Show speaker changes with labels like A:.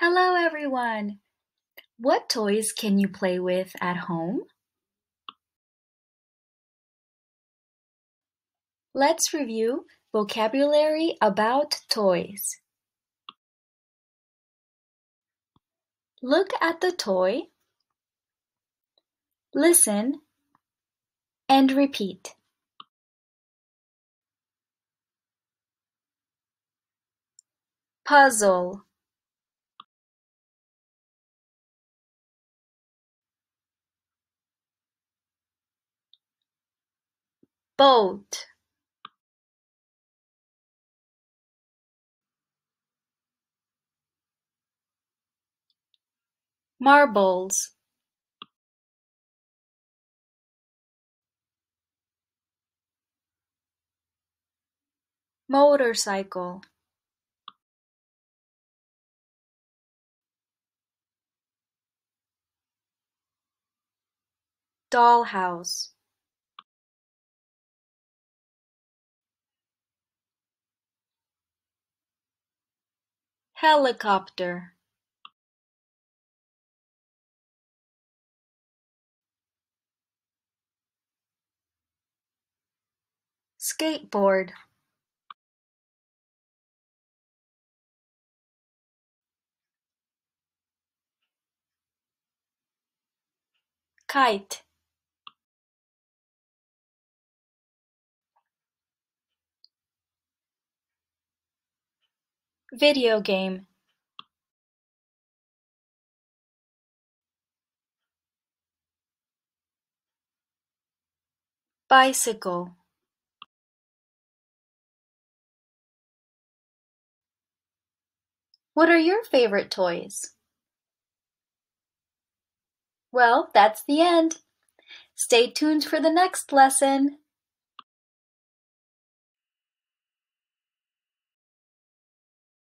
A: Hello, everyone! What toys can you play with at home? Let's review vocabulary about toys. Look at the toy, listen, and repeat. Puzzle boat marbles motorcycle dollhouse Helicopter Skateboard Kite Video game Bicycle What are your favorite toys? Well, that's the end. Stay tuned for the next lesson.